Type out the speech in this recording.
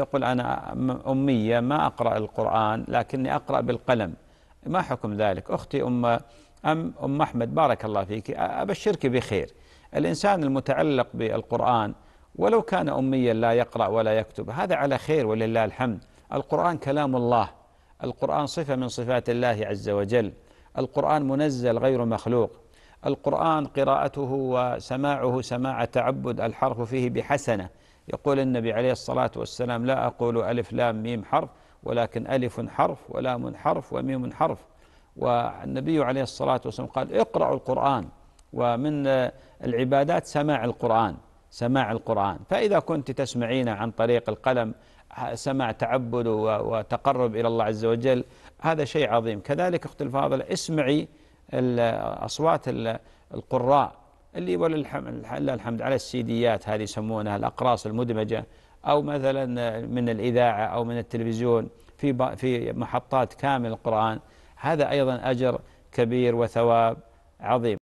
تقول أنا أمية ما أقرأ القرآن لكني أقرأ بالقلم ما حكم ذلك أختي أم أم أم أحمد بارك الله فيك أبشرك بخير الإنسان المتعلق بالقرآن ولو كان أميا لا يقرأ ولا يكتب هذا على خير ولله الحمد القرآن كلام الله القرآن صفة من صفات الله عز وجل القرآن منزل غير مخلوق القرآن قراءته وسماعه سماع تعبد الحرف فيه بحسنه يقول النبي عليه الصلاة والسلام لا أقول ألف لام ميم حرف ولكن ألف حرف ولام حرف وميم حرف والنبي عليه الصلاة والسلام قال اقرأوا القرآن ومن العبادات سماع القرآن سماع القرآن فإذا كنت تسمعين عن طريق القلم سمع تعبد وتقرب إلى الله عز وجل هذا شيء عظيم كذلك أخت الفاضلة اسمعي أصوات القراء اللي ولله الحمد على السيديات هذه يسمونها الأقراص المدمجة أو مثلا من الإذاعة أو من التلفزيون في في محطات كامل القرآن هذا أيضا أجر كبير وثواب عظيم